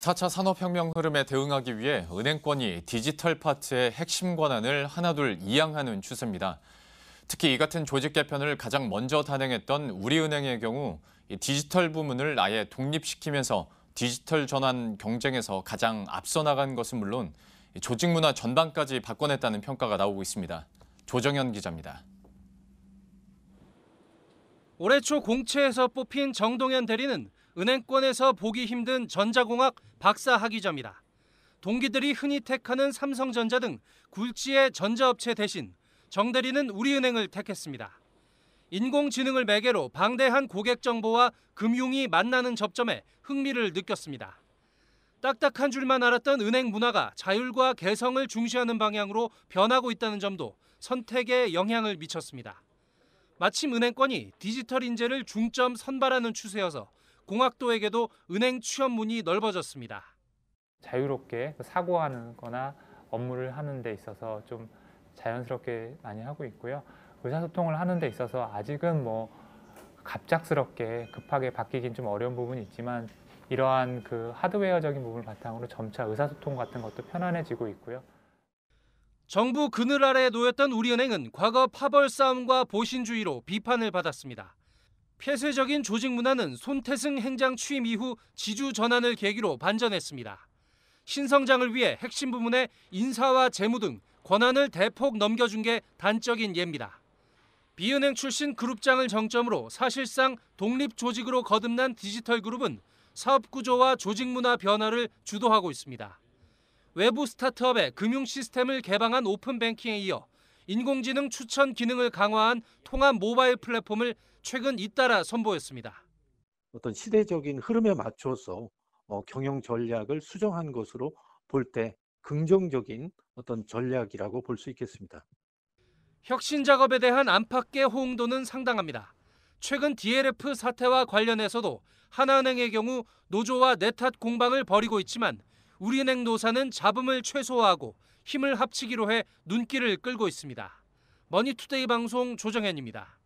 4차 산업혁명 흐름에 대응하기 위해 은행권이 디지털 파트의 핵심 권한을 하나둘 이양하는 추세입니다. 특히 이 같은 조직 개편을 가장 먼저 단행했던 우리은행의 경우 디지털 부문을 아예 독립시키면서 디지털 전환 경쟁에서 가장 앞서 나간 것은 물론 조직 문화 전반까지 바꿔냈다는 평가가 나오고 있습니다. 조정현 기자입니다. 올해 초 공채에서 뽑힌 정동현 대리는 은행권에서 보기 힘든 전자공학 박사 학위자입니다. 동기들이 흔히 택하는 삼성전자 등 굴지의 전자업체 대신 정 대리는 우리은행을 택했습니다. 인공지능을 매개로 방대한 고객 정보와 금융이 만나는 접점에 흥미를 느꼈습니다. 딱딱한 줄만 알았던 은행 문화가 자율과 개성을 중시하는 방향으로 변하고 있다는 점도 선택에 영향을 미쳤습니다. 마침 은행권이 디지털 인재를 중점 선발하는 추세여서 공학도에게도 은행 취업 문이 넓어졌습니다. 자유롭게 사고하는 거나 업무를 하는 데 있어서 좀 자연스럽게 많이 하고 있고요. 의사소통을 하는 데 있어서 아직은 뭐 갑작스럽게 급하게 바뀌긴 좀 어려운 부분이 있지만 이러한 그 하드웨어적인 부분을 바탕으로 점차 의사소통 같은 것도 편안해지고 있고요. 정부 그늘 아래 에 놓였던 우리은행은 과거 파벌 싸움과 보신주의로 비판을 받았습니다. 폐쇄적인 조직 문화는 손태승 행장 취임 이후 지주 전환을 계기로 반전했습니다. 신성장을 위해 핵심 부문에 인사와 재무 등 권한을 대폭 넘겨준 게 단적인 예입니다. 비은행 출신 그룹장을 정점으로 사실상 독립 조직으로 거듭난 디지털 그룹은 사업 구조와 조직 문화 변화를 주도하고 있습니다. 외부 스타트업에 금융 시스템을 개방한 오픈뱅킹에 이어 인공지능 추천 기능을 강화한 통합 모바일 플랫폼을 최근 잇따라 선보였습니다. 어떤 시대적인 흐름에 맞춰서 어, 경영 전략을 수정한 것으로 볼 때 긍정적인 어떤 전략이라고 볼 수 있겠습니다. 혁신 작업에 대한 안팎의 호응도는 상당합니다. 최근 DLF 사태와 관련해서도 하나은행의 경우 노조와 내탓 공방을 벌이고 있지만 우리은행 노사는 잡음을 최소화하고 힘을 합치기로 해 눈길을 끌고 있습니다. 머니투데이 방송 조정현입니다.